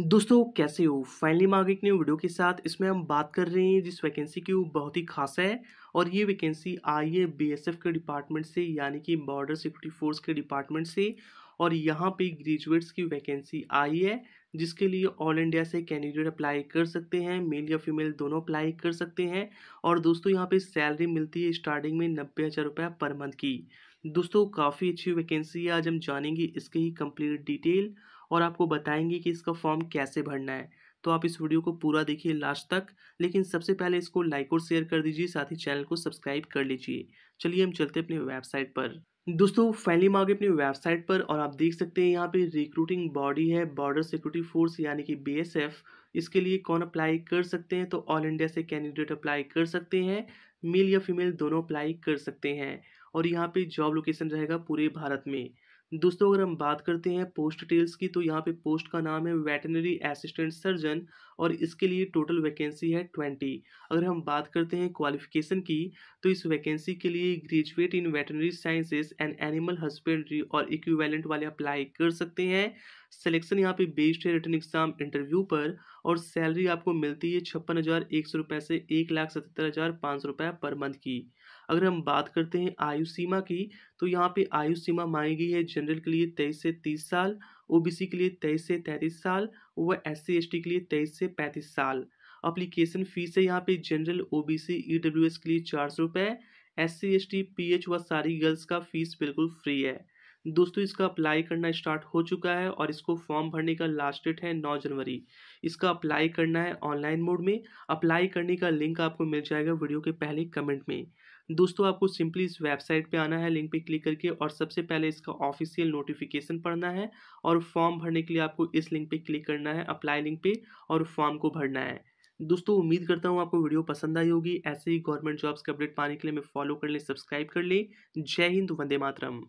दोस्तों कैसे हो फाइनली मैं एक नई वीडियो के साथ इसमें हम बात कर रहे हैं जिस वैकेंसी की वो बहुत ही खास है और ये वैकेंसी आई है बीएसएफ के डिपार्टमेंट से यानी कि बॉर्डर सिक्योरिटी फोर्स के डिपार्टमेंट से और यहाँ पे ग्रेजुएट्स की वैकेंसी आई है जिसके लिए ऑल इंडिया से कैंडिडेट अप्लाई कर सकते हैं मेल या फीमेल दोनों अप्लाई कर सकते हैं और दोस्तों यहाँ पर सैलरी मिलती है स्टार्टिंग में नब्बे हज़ार पर मंथ की दोस्तों काफ़ी अच्छी वैकेंसी है आज हम जानेंगे इसके ही कम्प्लीट डिटेल और आपको बताएंगे कि इसका फॉर्म कैसे भरना है तो आप इस वीडियो को पूरा देखिए लास्ट तक लेकिन सबसे पहले इसको लाइक और शेयर कर दीजिए साथ ही चैनल को सब्सक्राइब कर लीजिए चलिए हम चलते अपनी वेबसाइट पर दोस्तों फैली मांगे अपनी वेबसाइट पर और आप देख सकते हैं यहाँ पे रिक्रूटिंग बॉडी है बॉर्डर सिक्योरिटी फोर्स यानी कि बीएसएफ इसके लिए कौन अप्लाई कर सकते हैं तो ऑल इंडिया से कैंडिडेट अप्लाई कर सकते हैं मेल या फीमेल दोनों अप्लाई कर सकते हैं और यहाँ पे जॉब लोकेशन रहेगा पूरे भारत में दोस्तों अगर हम बात करते हैं पोस्ट डिटेल्स की तो यहाँ पे पोस्ट का नाम है वेटनरी असिस्टेंट सर्जन और इसके लिए टोटल वैकेंसी है ट्वेंटी अगर हम बात करते हैं क्वालिफिकेशन की तो इस वैकेंसी के लिए graduate in veterinary sciences and animal husbandry और इक्विवेलेंट वाले अप्लाई कर सकते हैं सिलेक्शन यहाँ पे बेस्ड है रिटर्न एग्जाम इंटरव्यू पर और सैलरी आपको मिलती है छप्पन हज़ार एक सौ रुपये से एक लाख सतहत्तर हज़ार पाँच सौ रुपये पर मंथ की अगर हम बात करते हैं आयु सीमा की तो यहाँ पे आयु सीमा मांगी गई है जनरल के लिए तेईस से तीस साल ओ के लिए तेईस से तैंतीस साल व एस सी के लिए तेईस से पैंतीस साल अप्लीकेशन फ़ीस है यहाँ पे जनरल ओबीसी ईडब्ल्यूएस के लिए चार सौ रुपये S C S T P H व सारी गर्ल्स का फीस बिल्कुल फ्री है दोस्तों इसका अप्लाई करना स्टार्ट हो चुका है और इसको फॉर्म भरने का लास्ट डेट है नौ जनवरी इसका अप्लाई करना है ऑनलाइन मोड में अप्लाई करने का लिंक आपको मिल जाएगा वीडियो के पहले कमेंट में दोस्तों आपको सिंपली इस वेबसाइट पे आना है लिंक पे क्लिक करके और सबसे पहले इसका ऑफिशियल नोटिफिकेशन पढ़ना है और फॉर्म भरने के लिए आपको इस लिंक पे क्लिक करना है अप्लाई लिंक पे और फॉर्म को भरना है दोस्तों उम्मीद करता हूँ आपको वीडियो पसंद आई होगी ऐसे ही गवर्नमेंट जॉब्स के अपडेट पाने के लिए हमें फॉलो कर लें सब्सक्राइब कर लें जय हिंद वंदे मातरम